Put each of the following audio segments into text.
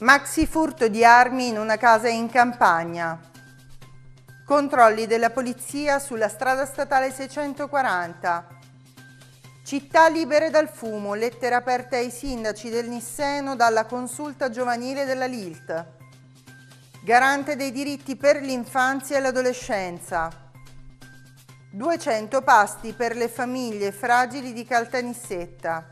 Maxi furto di armi in una casa in campagna. Controlli della polizia sulla strada statale 640. Città libere dal fumo, lettera aperta ai sindaci del Nisseno dalla consulta giovanile della Lilt. Garante dei diritti per l'infanzia e l'adolescenza. 200 pasti per le famiglie fragili di Caltanissetta.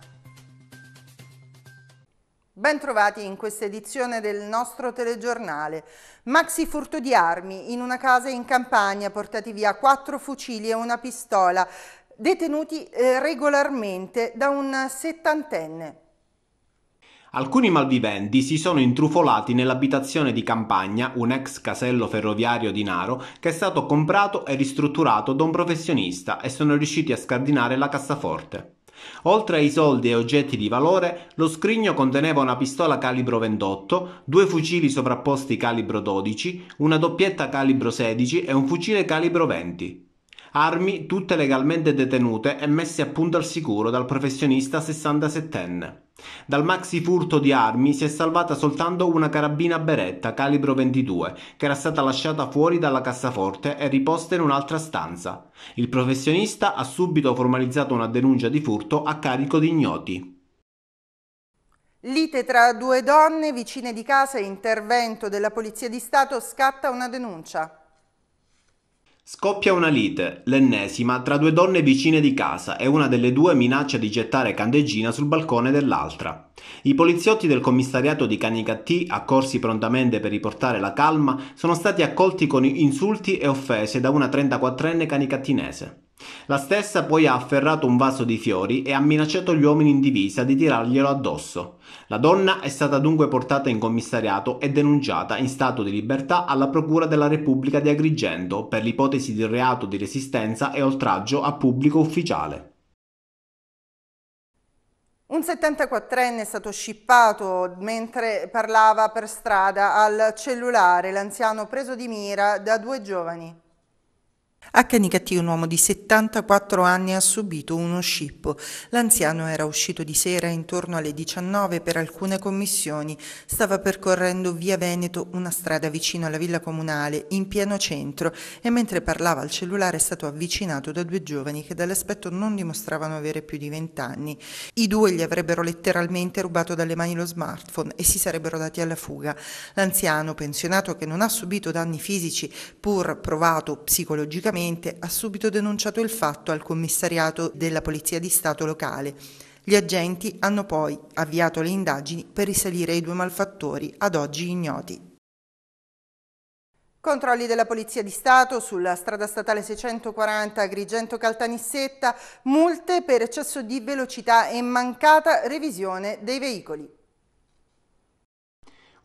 Bentrovati in questa edizione del nostro telegiornale. Maxi furto di armi in una casa in campagna, portati via quattro fucili e una pistola, detenuti eh, regolarmente da un settantenne. Alcuni malviventi si sono intrufolati nell'abitazione di campagna, un ex casello ferroviario di Naro, che è stato comprato e ristrutturato da un professionista e sono riusciti a scardinare la cassaforte. Oltre ai soldi e oggetti di valore, lo scrigno conteneva una pistola calibro 28, due fucili sovrapposti calibro 12, una doppietta calibro 16 e un fucile calibro 20. Armi tutte legalmente detenute e messe a punto al sicuro dal professionista 67enne. Dal maxi furto di armi si è salvata soltanto una carabina Beretta calibro 22 che era stata lasciata fuori dalla cassaforte e riposta in un'altra stanza. Il professionista ha subito formalizzato una denuncia di furto a carico di ignoti. Lite tra due donne vicine di casa e intervento della Polizia di Stato scatta una denuncia. Scoppia una lite, l'ennesima, tra due donne vicine di casa e una delle due minaccia di gettare candeggina sul balcone dell'altra. I poliziotti del commissariato di Canicattì, accorsi prontamente per riportare la calma, sono stati accolti con insulti e offese da una 34enne canicattinese. La stessa poi ha afferrato un vaso di fiori e ha minacciato gli uomini in divisa di tirarglielo addosso. La donna è stata dunque portata in commissariato e denunciata in stato di libertà alla Procura della Repubblica di Agrigento per l'ipotesi di reato di resistenza e oltraggio a pubblico ufficiale. Un 74enne è stato scippato mentre parlava per strada al cellulare, l'anziano preso di mira da due giovani. A Accanirati, un uomo di 74 anni ha subito uno scippo. L'anziano era uscito di sera intorno alle 19 per alcune commissioni. Stava percorrendo via Veneto, una strada vicino alla villa comunale, in pieno centro, e mentre parlava al cellulare è stato avvicinato da due giovani che dall'aspetto non dimostravano avere più di 20 anni. I due gli avrebbero letteralmente rubato dalle mani lo smartphone e si sarebbero dati alla fuga. L'anziano, pensionato che non ha subito danni fisici, pur provato psicologicamente, immediatamente ha subito denunciato il fatto al commissariato della Polizia di Stato locale. Gli agenti hanno poi avviato le indagini per risalire i due malfattori, ad oggi ignoti. Controlli della Polizia di Stato sulla strada statale 640 Agrigento-Caltanissetta, multe per eccesso di velocità e mancata revisione dei veicoli.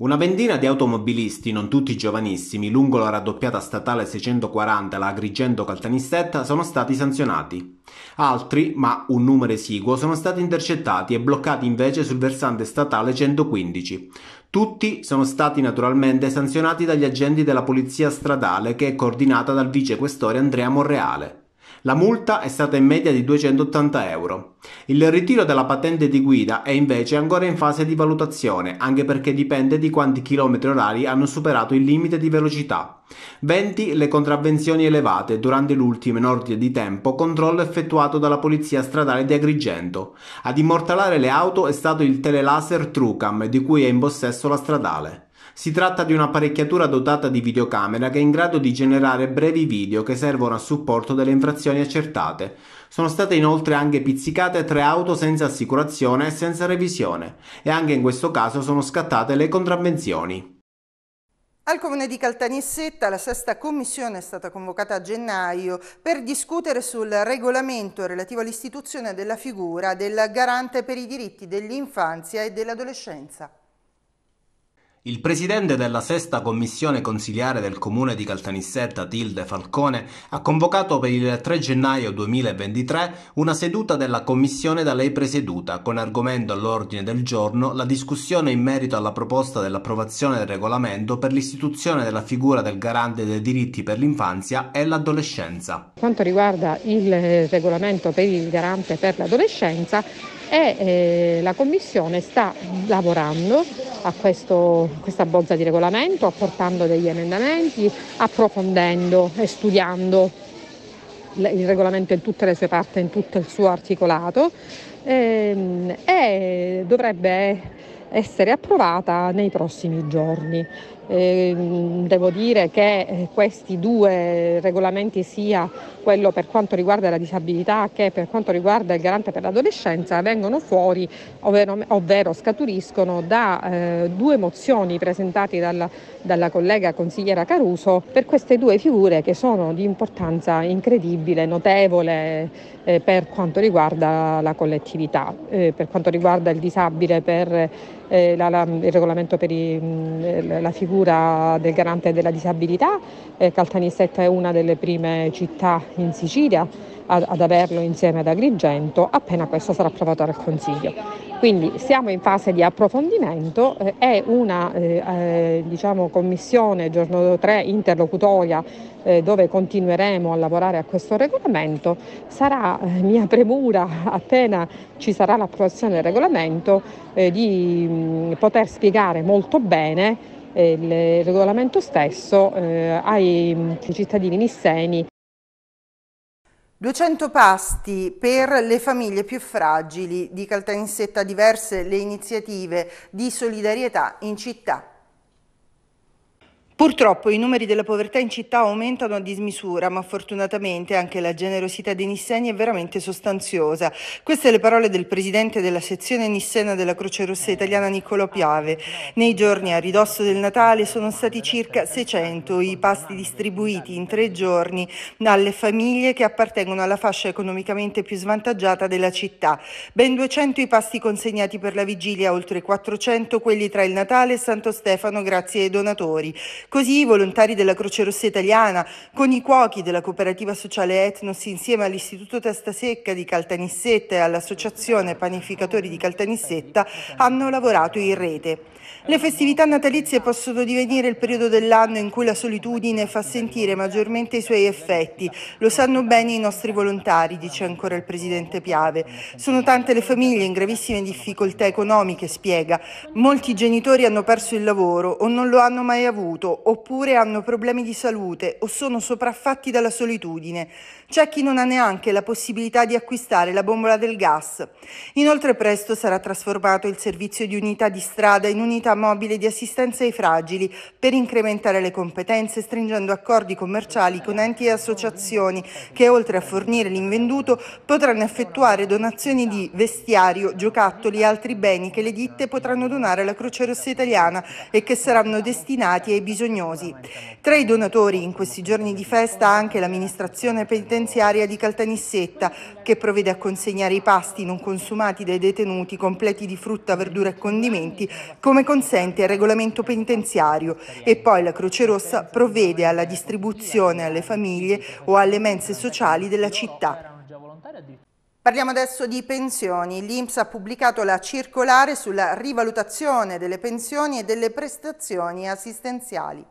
Una ventina di automobilisti, non tutti giovanissimi, lungo la raddoppiata statale 640 la Agrigento-Caltanissetta sono stati sanzionati. Altri, ma un numero esiguo, sono stati intercettati e bloccati invece sul versante statale 115. Tutti sono stati naturalmente sanzionati dagli agenti della polizia stradale che è coordinata dal vicequestore Andrea Monreale. La multa è stata in media di 280 euro. Il ritiro della patente di guida è invece ancora in fase di valutazione, anche perché dipende di quanti chilometri orari hanno superato il limite di velocità. 20 le contravvenzioni elevate durante l'ultimo in ordine di tempo controllo effettuato dalla Polizia Stradale di Agrigento. Ad immortalare le auto è stato il telelaser Trucam di cui è in possesso la stradale. Si tratta di un'apparecchiatura dotata di videocamera che è in grado di generare brevi video che servono a supporto delle infrazioni accertate. Sono state inoltre anche pizzicate tre auto senza assicurazione e senza revisione e anche in questo caso sono scattate le contravvenzioni. Al comune di Caltanissetta la sesta commissione è stata convocata a gennaio per discutere sul regolamento relativo all'istituzione della figura del garante per i diritti dell'infanzia e dell'adolescenza. Il presidente della sesta commissione consiliare del comune di Caltanissetta, Tilde Falcone, ha convocato per il 3 gennaio 2023 una seduta della commissione da lei presieduta, con argomento all'ordine del giorno la discussione in merito alla proposta dell'approvazione del regolamento per l'istituzione della figura del garante dei diritti per l'infanzia e l'adolescenza. Quanto riguarda il eh, regolamento per il garante per l'adolescenza, e eh, la Commissione sta lavorando a, questo, questa bozza di regolamento, apportando degli emendamenti, approfondendo e studiando il regolamento in tutte le sue parti, in tutto il suo articolato ehm, e dovrebbe essere approvata nei prossimi giorni. Ehm, devo dire che eh, questi due regolamenti, sia quello per quanto riguarda la disabilità che per quanto riguarda il garante per l'adolescenza, vengono fuori, ovvero, ovvero scaturiscono da eh, due mozioni presentate dalla, dalla collega consigliera Caruso per queste due figure che sono di importanza incredibile, notevole eh, per quanto riguarda la collettività, eh, per quanto riguarda il disabile, per eh, la, la, il regolamento per i, mm, la figura figura del garante della disabilità. Eh, Caltanissetta è una delle prime città in Sicilia ad, averlo insieme ad Agrigento, appena questo sarà approvato dal Consiglio. Quindi siamo in fase di approfondimento, eh, è una eh, eh diciamo, commissione giorno 3 interlocutoria eh, dove continueremo a lavorare a questo regolamento. Sarà mia premura, appena ci sarà l'approvazione del regolamento, di mh, mm, poter spiegare molto bene eh, il regolamento stesso eh, ai cittadini nisseni. 200 pasti per le famiglie più fragili di Caltanissetta, diverse le iniziative di solidarietà in città. Purtroppo i numeri della povertà in città aumentano a dismisura, ma fortunatamente anche la generosità dei nisseni è veramente sostanziosa. Queste le parole del presidente della sezione nissena della Croce Rossa Italiana Niccolò Piave. Nei giorni a ridosso del Natale sono stati circa 600 i pasti distribuiti in tre giorni dalle famiglie che appartengono alla fascia economicamente più svantaggiata della città. Ben 200 i pasti consegnati per la vigilia, oltre 400 quelli tra il Natale e Santo Stefano grazie ai donatori. Così i volontari della Croce Rossa Italiana, con i cuochi della cooperativa sociale Etnos insieme all'Istituto Testa Secca di Caltanissetta e all'Associazione Panificatori di Caltanissetta hanno lavorato in rete. Le festività natalizie possono divenire il periodo dell'anno in cui la solitudine fa sentire maggiormente i suoi effetti. Lo sanno bene i nostri volontari, dice ancora il presidente Piave. Sono tante le famiglie in gravissime difficoltà economiche, spiega. Molti genitori hanno perso il lavoro o non lo hanno mai avuto, oppure hanno problemi di salute o sono sopraffatti dalla solitudine. C'è chi non ha neanche la possibilità di acquistare la bombola del gas. Inoltre presto sarà trasformato il servizio di unità di strada in unità mobile di assistenza ai fragili per incrementare le competenze stringendo accordi commerciali con enti e associazioni che oltre a fornire l'invenduto potranno effettuare donazioni di vestiario, giocattoli e altri beni che le ditte potranno donare alla Croce Rossa Italiana e che saranno destinati ai bisognosi. Tra i donatori in questi giorni di festa anche l'amministrazione penitenziaria penitenziaria di Caltanissetta, che provvede a consegnare i pasti non consumati dai detenuti completi di frutta, verdura e condimenti, come consente il regolamento penitenziario. E poi la Croce Rossa provvede alla distribuzione alle famiglie o alle mense sociali della città. Parliamo adesso di pensioni. L'Inps ha pubblicato la circolare sulla rivalutazione delle pensioni e delle prestazioni assistenziali.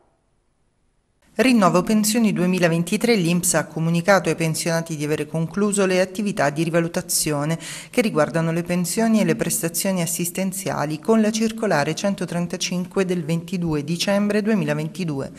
Rinnovo pensioni 2023 l'Inps ha comunicato ai pensionati di avere concluso le attività di rivalutazione che riguardano le pensioni e le prestazioni assistenziali con la circolare 135 del 22 dicembre 2022.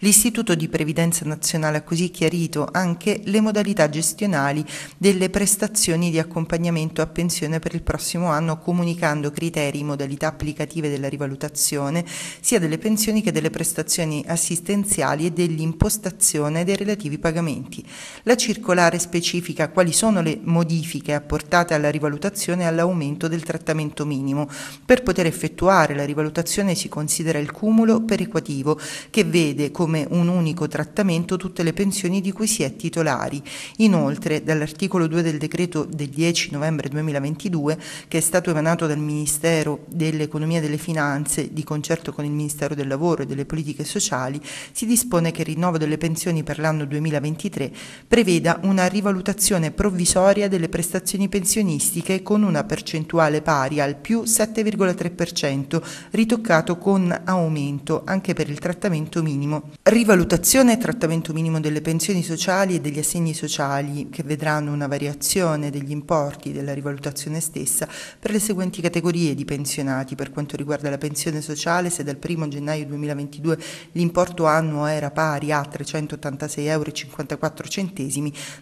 L'Istituto di Previdenza Nazionale ha così chiarito anche le modalità gestionali delle prestazioni di accompagnamento a pensione per il prossimo anno comunicando criteri e modalità applicative della rivalutazione sia delle pensioni che delle prestazioni assistenziali e dei dell'impostazione dei relativi pagamenti. La circolare specifica quali sono le modifiche apportate alla rivalutazione e all'aumento del trattamento minimo. Per poter effettuare la rivalutazione si considera il cumulo perequativo che vede come un unico trattamento tutte le pensioni di cui si è titolari. Inoltre, dall'articolo 2 del decreto del 10 novembre 2022, che è stato emanato dal Ministero dell'Economia e delle Finanze di concerto con il Ministero del Lavoro e delle Politiche Sociali, si dispone previsionone che il rinnovo delle pensioni per l'anno 2023 preveda una rivalutazione provvisoria delle prestazioni pensionistiche con una percentuale pari al più 7,3%, ritoccato con aumento anche per il trattamento minimo. Rivalutazione e trattamento minimo delle pensioni sociali e degli assegni sociali, che vedranno una variazione degli importi della rivalutazione stessa per le seguenti categorie di pensionati. Per quanto riguarda la pensione sociale, se dal 1 gennaio 2022 l'importo annuo era pari a 386,54 euro,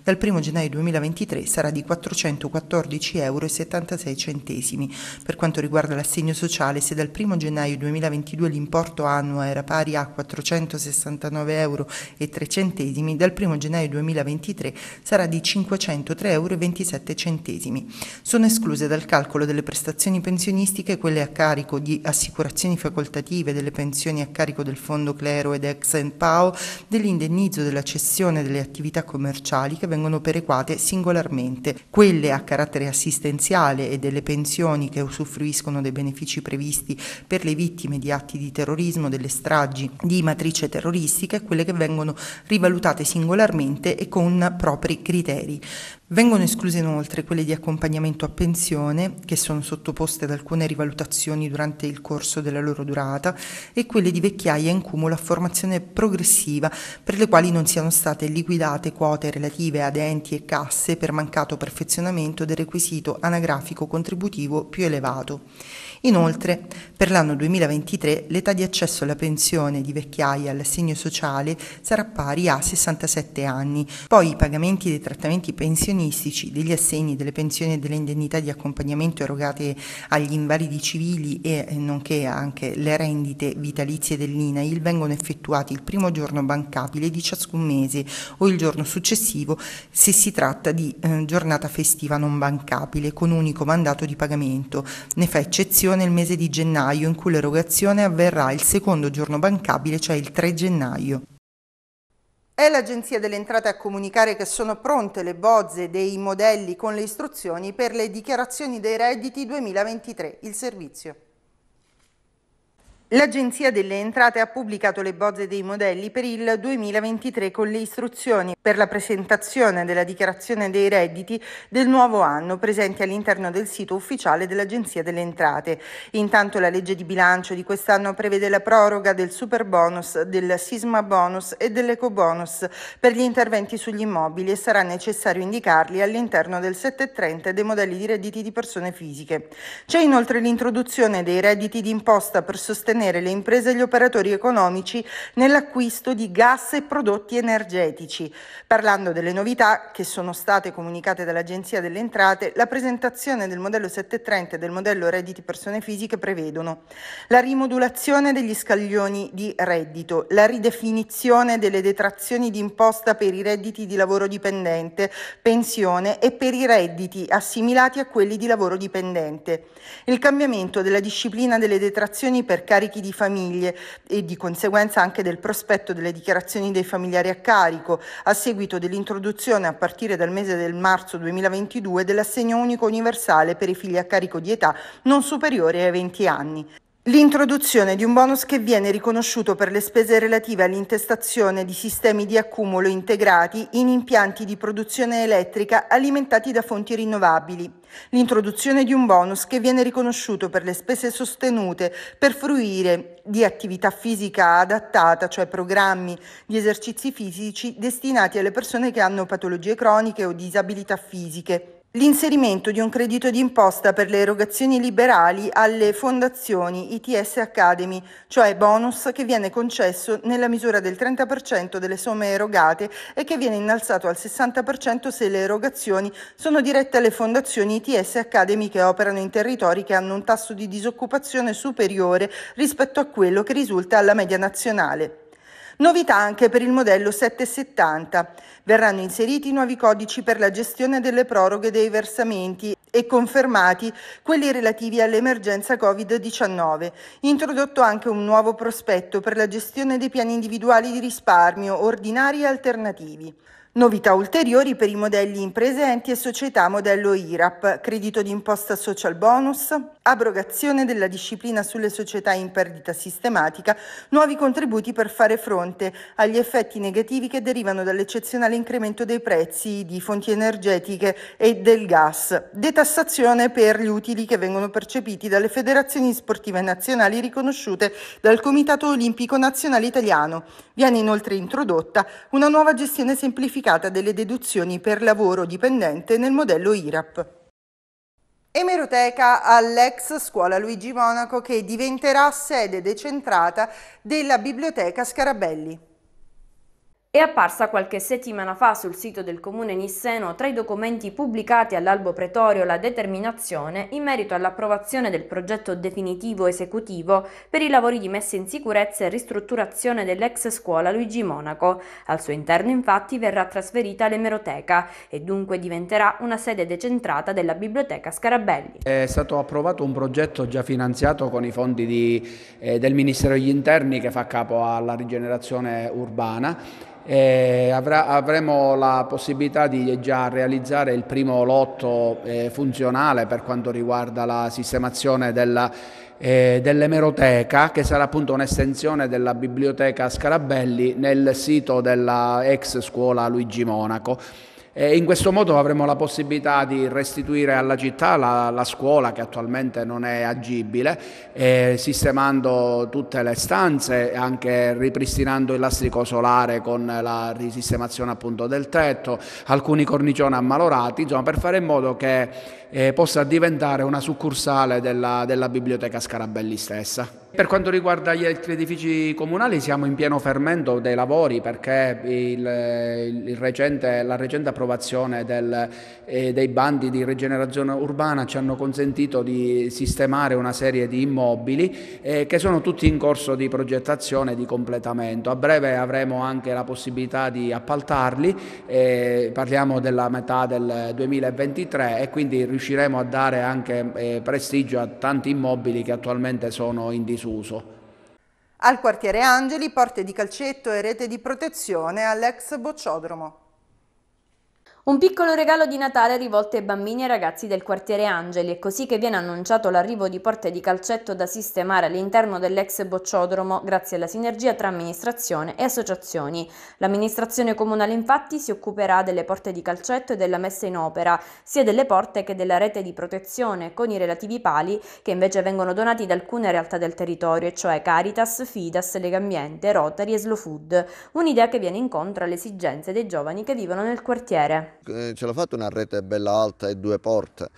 dal 1 gennaio 2023 sarà di 414,76 euro. Per quanto riguarda l'assegno sociale, se dal 1 gennaio 2022 l'importo annuo era pari a 469,03 euro, dal 1 gennaio 2023 sarà di 503,27 euro. Sono escluse dal calcolo delle prestazioni pensionistiche quelle a carico di assicurazioni facoltative delle pensioni a carico del Fondo Clero ed Ex and Power FAO dell'indennizzo della cessione delle attività commerciali che vengono perequate singolarmente, quelle a carattere assistenziale e delle pensioni che usufruiscono dei benefici previsti per le vittime di atti di terrorismo, delle stragi di matrice terroristica e quelle che vengono rivalutate singolarmente e con propri criteri. Vengono escluse inoltre quelle di accompagnamento a pensione, che sono sottoposte ad alcune rivalutazioni durante il corso della loro durata, e quelle di vecchiaia in cumulo a formazione progressiva, per le quali non siano state liquidate quote relative ad enti e casse per mancato perfezionamento del requisito anagrafico contributivo più elevato. Inoltre, per l'anno 2023 l'età di accesso alla pensione di vecchiaia all'assegno sociale sarà pari a 67 anni, poi i pagamenti dei trattamenti pensionistici pensionistici, degli assegni, delle pensioni e delle indennità di accompagnamento erogate agli invalidi civili e eh, nonché anche le rendite vitalizie dell'INAIL vengono effettuati il primo giorno bancabile di ciascun mese o il giorno successivo se si tratta di eh, giornata festiva non bancabile con unico mandato di pagamento. Ne fa eccezione il mese di gennaio in cui l'erogazione avverrà il secondo giorno bancabile, cioè il 3 gennaio. È l'Agenzia delle Entrate a comunicare che sono pronte le bozze dei modelli con le istruzioni per le dichiarazioni dei redditi 2023, il servizio. L'Agenzia delle Entrate ha pubblicato le bozze dei modelli per il 2023 con le istruzioni per la presentazione della dichiarazione dei redditi del nuovo anno presenti all'interno del sito ufficiale dell'Agenzia delle Entrate. Intanto la legge di bilancio di quest'anno prevede la proroga del super bonus, del sisma bonus e dell'eco bonus per gli interventi sugli immobili e sarà necessario indicarli all'interno del 730 dei modelli di redditi di persone fisiche. C'è inoltre l'introduzione dei redditi di imposta per sostenere sostenere le imprese e gli operatori economici nell'acquisto di gas e prodotti energetici. Parlando delle novità che sono state comunicate dall'Agenzia delle Entrate, la presentazione del modello 730 e del modello redditi persone fisiche prevedono la rimodulazione degli scaglioni di reddito, la ridefinizione delle detrazioni di imposta per i redditi di lavoro dipendente, pensione e per i redditi assimilati a quelli di lavoro dipendente, il cambiamento della disciplina delle detrazioni per carichi carichi di famiglie e di conseguenza anche del prospetto delle dichiarazioni dei familiari a carico, a seguito dell'introduzione a partire dal mese del marzo 2022 dell'assegno unico universale per i figli a carico di età non superiore ai 20 anni. L'introduzione di un bonus che viene riconosciuto per le spese relative all'intestazione di sistemi di accumulo integrati in impianti di produzione elettrica alimentati da fonti rinnovabili. L'introduzione di un bonus che viene riconosciuto per le spese sostenute per fruire di attività fisica adattata, cioè programmi di esercizi fisici destinati alle persone che hanno patologie croniche o disabilità fisiche l'inserimento di un credito d'imposta per le erogazioni liberali alle fondazioni ITS Academy, cioè bonus che viene concesso nella misura del 30% delle somme erogate e che viene innalzato al 60% se le erogazioni sono dirette alle fondazioni ITS Academy che operano in territori che hanno un tasso di disoccupazione superiore rispetto a quello che risulta alla media nazionale. Novità anche per il modello 770. Verranno inseriti nuovi codici per la gestione delle proroghe dei versamenti e confermati quelli relativi all'emergenza Covid-19. Introdotto anche un nuovo prospetto per la gestione dei piani individuali di risparmio ordinari e alternativi. Novità ulteriori per i modelli impresenti e società modello IRAP, credito d'imposta social bonus, abrogazione della disciplina sulle società in perdita sistematica, nuovi contributi per fare fronte agli effetti negativi che derivano dall'eccezionale incremento dei prezzi di fonti energetiche e del gas, detassazione per gli utili che vengono percepiti dalle federazioni sportive nazionali riconosciute dal Comitato Olimpico Nazionale Italiano. Viene inoltre introdotta una nuova gestione semplificata applicata delle deduzioni per lavoro dipendente nel modello IRAP. Emeroteca all'ex scuola Luigi Monaco che diventerà sede decentrata della biblioteca Scarabelli è apparsa qualche settimana fa sul sito del comune nisseno tra i documenti pubblicati all'albo pretorio la determinazione in merito all'approvazione del progetto definitivo esecutivo per i lavori di messa in sicurezza e ristrutturazione dell'ex scuola Luigi Monaco. Al suo interno infatti verrà trasferita l'emeroteca e dunque diventerà una sede decentrata della biblioteca Scarabelli. È stato approvato un progetto già finanziato con i fondi di, eh, del Ministero degli Interni che fa capo alla rigenerazione urbana eh, avrà, avremo la possibilità di già realizzare il primo lotto eh, funzionale per quanto riguarda la sistemazione della, eh, dell'emeroteca che sarà appunto un'estensione della biblioteca Scarabelli nel sito della ex scuola Luigi Monaco. E in questo modo avremo la possibilità di restituire alla città la, la scuola che attualmente non è agibile, eh, sistemando tutte le stanze, anche ripristinando il lastrico solare con la risistemazione appunto del tetto, alcuni cornicioni ammalorati, insomma per fare in modo che eh, possa diventare una succursale della, della biblioteca Scarabelli stessa. Per quanto riguarda gli altri edifici comunali siamo in pieno fermento dei lavori perché il, il recente, la recente approvazione del, eh, dei bandi di rigenerazione urbana ci hanno consentito di sistemare una serie di immobili eh, che sono tutti in corso di progettazione e di completamento. A breve avremo anche la possibilità di appaltarli, eh, parliamo della metà del 2023 e quindi riusciremo a dare anche eh, prestigio a tanti immobili che attualmente sono in disuso disuso. Al quartiere Angeli, porte di calcetto e rete di protezione all'ex bocciodromo. Un piccolo regalo di Natale rivolto ai bambini e ragazzi del quartiere Angeli, è così che viene annunciato l'arrivo di porte di calcetto da sistemare all'interno dell'ex bocciodromo grazie alla sinergia tra amministrazione e associazioni. L'amministrazione comunale infatti si occuperà delle porte di calcetto e della messa in opera, sia delle porte che della rete di protezione, con i relativi pali che invece vengono donati da alcune realtà del territorio, cioè Caritas, Fidas, Legambiente, Rotary e Slow Food, un'idea che viene incontro alle esigenze dei giovani che vivono nel quartiere. Ecco, eh, ce l'ho fatta una rete bella alta e due porte.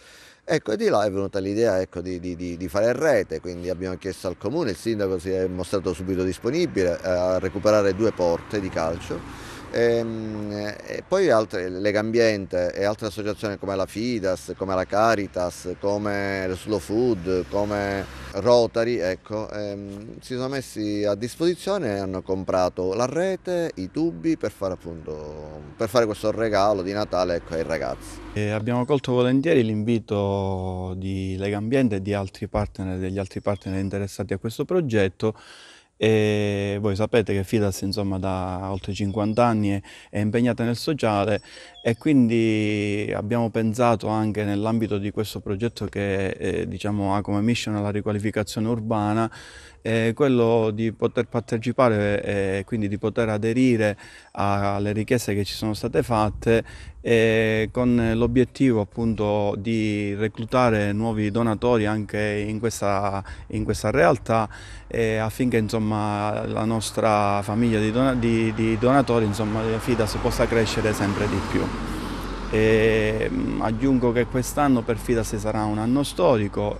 Ecco, e di là è venuta l'idea ecco, di, di, di, fare rete, quindi abbiamo chiesto al comune, il sindaco si è mostrato subito disponibile eh, a recuperare due porte di calcio Ehm, e poi altre, Legambiente e altre associazioni come la Fidas, come la Caritas, come lo Slow Food, come Rotary, ecco, ehm, si sono messi a disposizione e hanno comprato la rete, i tubi per fare, appunto, per fare questo regalo di Natale ecco, ai ragazzi. E abbiamo colto volentieri l'invito di Legambiente e di altri partner, degli altri partner interessati a questo progetto e voi sapete che Fidas insomma da oltre 50 anni è, è impegnata nel sociale e quindi abbiamo pensato anche nell'ambito di questo progetto che eh, diciamo, ha come mission la riqualificazione urbana eh, quello di poter partecipare e eh, quindi di poter aderire alle richieste che ci sono state fatte con l'obiettivo appunto di reclutare nuovi donatori anche in questa, in questa realtà affinché insomma, la nostra famiglia di, don di, di donatori, insomma, eh, FIDAS possa crescere sempre di più. E mm, aggiungo che quest'anno per Fidas sarà un anno storico,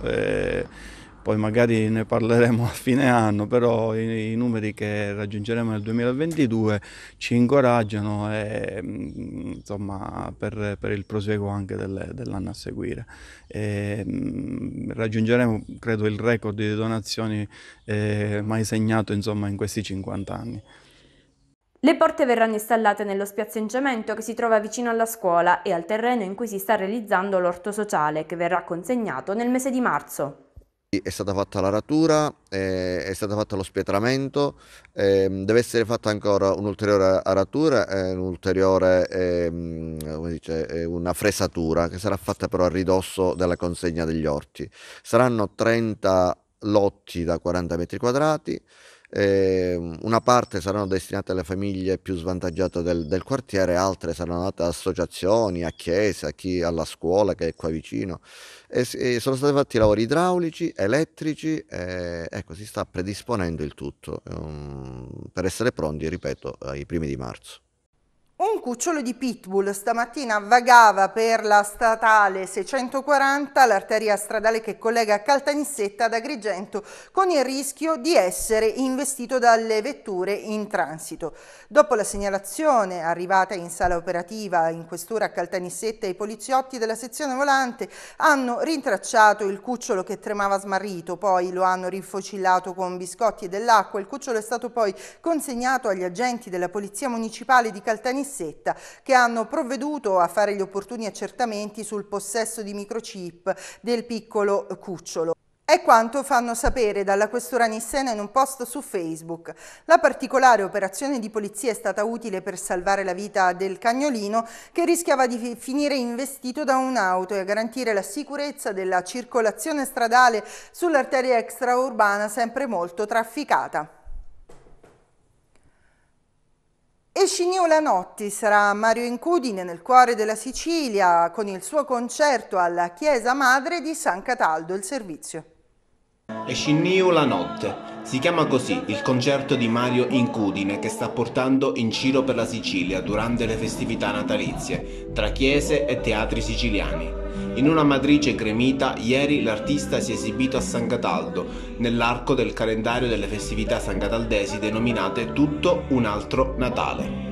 poi magari ne parleremo a fine anno, però i, i, numeri che raggiungeremo nel 2022 ci incoraggiano e, mm, insomma, per, per, il proseguo anche del, dell'anno a seguire. E, mm, raggiungeremo credo il record di donazioni eh, mai segnato insomma, in questi 50 anni. Le porte verranno installate nello spiazzeggiamento che si trova vicino alla scuola e al terreno in cui si sta realizzando l'orto sociale che verrà consegnato nel mese di marzo. È stata fatta la ratura, è stato fatto lo spietramento, ehm, deve essere fatta ancora un'ulteriore aratura, un'ulteriore ehm, come dice, una fresatura che sarà fatta però a ridosso della consegna degli orti. Saranno 30 lotti da 40 metri quadrati, eh, una parte saranno destinate alle famiglie più svantaggiate del, del quartiere, altre saranno date ad associazioni, a chiese, a chi, alla scuola che è qua vicino. E, e sono stati fatti lavori idraulici, elettrici, e, eh, ecco, si sta predisponendo il tutto um, per essere pronti, ripeto, ai primi di marzo. Un cucciolo di pitbull stamattina vagava per la statale 640, l'arteria stradale che collega Caltanissetta ad Agrigento, con il rischio di essere investito dalle vetture in transito. Dopo la segnalazione arrivata in sala operativa in questura a Caltanissetta, i poliziotti della sezione volante hanno rintracciato il cucciolo che tremava smarrito, poi lo hanno rifocillato con biscotti e dell'acqua. Il cucciolo è stato poi consegnato agli agenti della Polizia Municipale di Caltanissetta Messetta che hanno provveduto a fare gli opportuni accertamenti sul possesso di microchip del piccolo cucciolo. È quanto fanno sapere dalla questura Nissena in un post su Facebook. La particolare operazione di polizia è stata utile per salvare la vita del cagnolino che rischiava di finire investito da un'auto e a garantire la sicurezza della circolazione stradale sull'arteria extraurbana sempre molto trafficata. E Scignola Notti sarà Mario Incudine nel cuore della Sicilia con il suo concerto alla Chiesa Madre di San Cataldo, il servizio. Escinniu la notte. Si chiama così il concerto di Mario Incudine che sta portando in giro per la Sicilia durante le festività natalizie, tra chiese e teatri siciliani. In una matrice cremita, ieri l'artista si è esibito a San Cataldo, nell'arco del calendario delle festività sangataldesi denominate Tutto un altro Natale.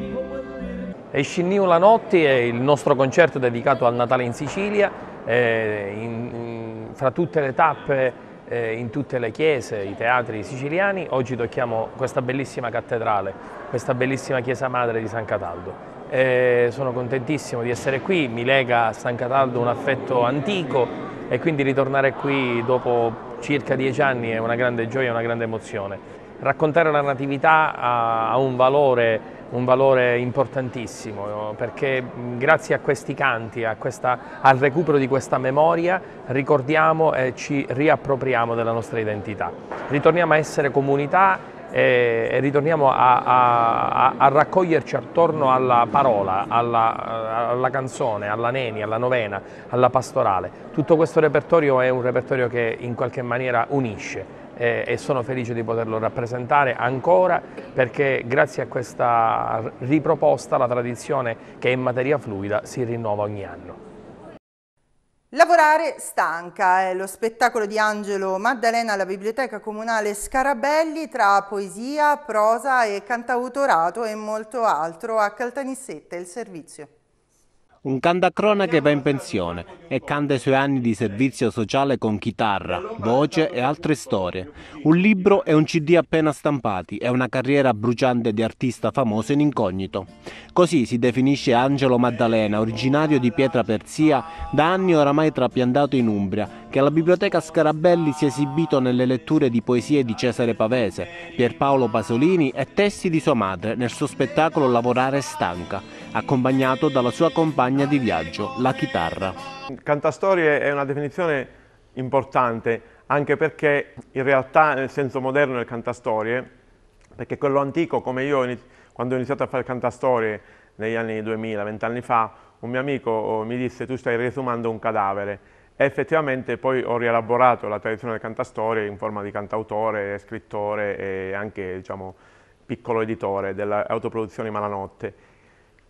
E Scinniu la notte è il nostro concerto dedicato al Natale in Sicilia, eh, in, in, fra tutte le tappe eh, in tutte le chiese, i teatri siciliani, oggi tocchiamo questa bellissima cattedrale, questa bellissima chiesa madre di San Cataldo eh, sono contentissimo di essere qui, mi lega a San Cataldo un affetto antico e quindi ritornare qui dopo circa dieci anni è una grande gioia, una grande emozione. Raccontare la natività ha, ha un, valore, un valore, importantissimo perché grazie a questi canti, a questa, al recupero di questa memoria ricordiamo e ci riappropriamo della nostra identità. Ritorniamo a essere comunità e ritorniamo a, a, a, raccoglierci attorno alla parola, alla, alla, canzone, alla neni, alla novena, alla pastorale. Tutto questo repertorio è un repertorio che in qualche maniera unisce e, e sono felice di poterlo rappresentare ancora perché grazie a questa riproposta la tradizione che è in materia fluida si rinnova ogni anno. Lavorare stanca è lo spettacolo di Angelo Maddalena alla Biblioteca Comunale Scarabelli tra poesia, prosa e cantautorato e molto altro a Caltanissetta, il servizio. Un cantacrona che va in pensione e canta i suoi anni di servizio sociale con chitarra, voce e altre storie. Un libro e un cd appena stampati e una carriera bruciante di artista famoso in incognito. Così si definisce Angelo Maddalena, originario di Pietra Persia, da anni oramai trapiantato in Umbria che alla Biblioteca Scarabelli si è esibito nelle letture di poesie di Cesare Pavese, Pierpaolo Pasolini e testi di sua madre nel suo spettacolo Lavorare stanca, accompagnato dalla sua compagna di viaggio, la chitarra. Cantastorie è una definizione importante, anche perché in realtà nel senso moderno del cantastorie, perché quello antico, come io quando ho iniziato a fare cantastorie negli anni 2000, vent'anni fa, un mio amico mi disse tu stai resumando un cadavere effettivamente poi ho rielaborato la tradizione del cantastorie in forma di cantautore, scrittore e anche diciamo, piccolo editore delle autoproduzioni Malanotte.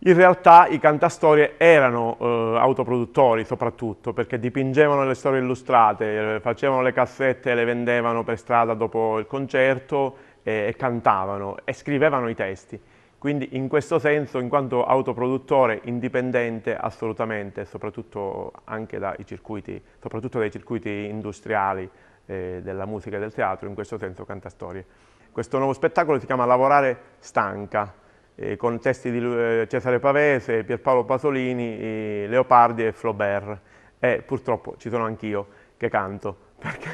In realtà i cantastorie erano eh, autoproduttori soprattutto perché dipingevano le storie illustrate, eh, facevano le cassette le vendevano per strada dopo il concerto e, eh, e cantavano e scrivevano i testi. Quindi in questo senso, in quanto autoproduttore indipendente, assolutamente, soprattutto anche dai circuiti, soprattutto dai circuiti industriali eh, della musica e del teatro, in questo senso canta storie. Questo nuovo spettacolo si chiama Lavorare stanca, eh, con testi di eh, Cesare Pavese, Pierpaolo Pasolini, Leopardi e Flaubert. E purtroppo ci sono anch'io che canto, perché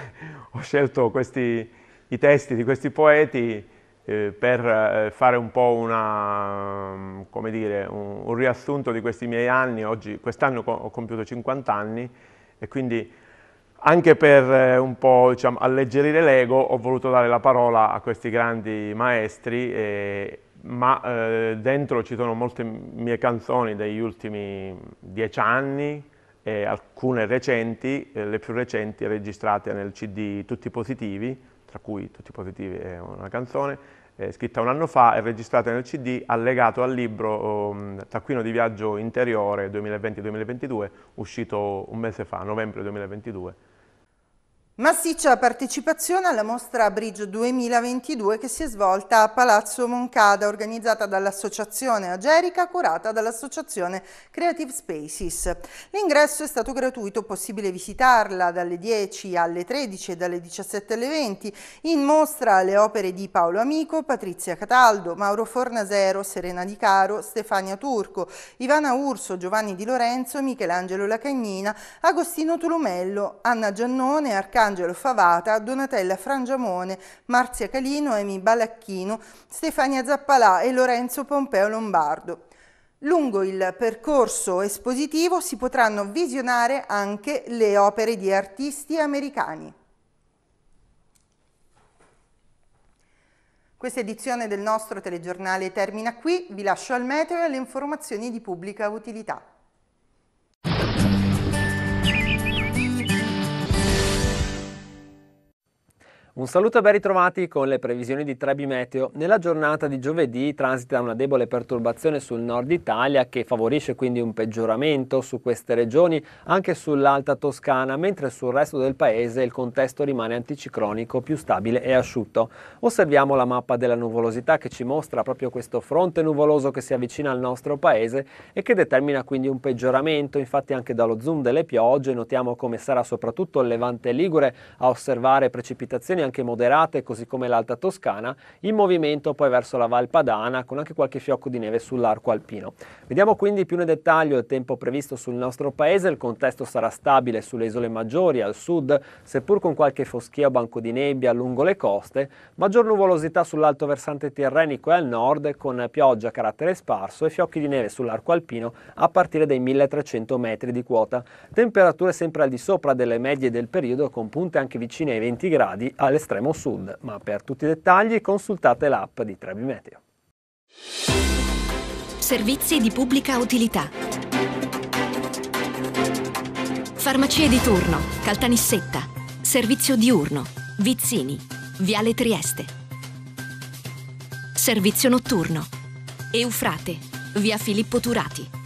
ho scelto questi, i testi di questi poeti eh, per eh, fare un po' una, mm, dire, un, un, riassunto di questi miei anni, quest'anno ho compiuto 50 anni e quindi anche per eh, un po' diciamo, alleggerire l'ego ho voluto dare la parola a questi grandi maestri, e, ma eh, dentro ci sono molte mie canzoni degli ultimi dieci anni, alcune recenti, eh, le più recenti registrate nel CD Tutti Positivi, tra cui Tutti i positivi è una canzone, eh, scritta un anno fa e registrata nel CD allegato al libro um, Taccuino di viaggio interiore 2020-2022 uscito un mese fa, novembre 2022 Massiccia partecipazione alla mostra Bridge 2022 che si è svolta a Palazzo Moncada, organizzata dall'Associazione Agerica, curata dall'Associazione Creative Spaces. L'ingresso è stato gratuito, possibile visitarla dalle 10 alle 13 e dalle 17 alle 20. In mostra le opere di Paolo Amico, Patrizia Cataldo, Mauro Fornasero, Serena Di Caro, Stefania Turco, Ivana Urso, Giovanni Di Lorenzo, Michelangelo Lacagnina, Agostino Tolumello, Anna Giannone, Arcano Pietrangelo Favata, Donatella Frangiamone, Marzia Calino, Emi Balacchino, Stefania Zappalà e Lorenzo Pompeo Lombardo. Lungo il percorso espositivo si potranno visionare anche le opere di artisti americani. Questa edizione del nostro telegiornale termina qui, vi lascio al meteo e alle informazioni di pubblica utilità. Un saluto e ben ritrovati con le previsioni di Trebi Meteo. Nella giornata di giovedì transita una debole perturbazione sul nord Italia che favorisce quindi un peggioramento su queste regioni, anche sull'alta Toscana, mentre sul resto del paese il contesto rimane anticiclonico, più stabile e asciutto. Osserviamo la mappa della nuvolosità che ci mostra proprio questo fronte nuvoloso che si avvicina al nostro paese e che determina quindi un peggioramento, infatti anche dallo zoom delle piogge notiamo come sarà soprattutto il Levante Ligure a osservare precipitazioni anche moderate, così come l'Alta Toscana, in movimento poi verso la Val Padana, con anche qualche fiocco di neve sull'arco alpino. Vediamo quindi più nel dettaglio il tempo previsto sul nostro paese, il contesto sarà stabile sulle isole maggiori, al sud, seppur con qualche foschia o banco di nebbia lungo le coste, maggior nuvolosità sull'alto versante tirrenico e al nord, con pioggia a carattere sparso e fiocchi di neve sull'arco alpino a partire dai 1300 metri di quota. Temperature sempre al di sopra delle medie del periodo, con punte anche vicine ai 20 gradi al all'estremo sud, ma per tutti i dettagli consultate l'app di Trebi Meteo. Servizi di pubblica utilità. Farmacie di turno, Caltanissetta, servizio diurno, Vizzini, Viale Trieste. Servizio notturno, Eufrate, Via Filippo Turati.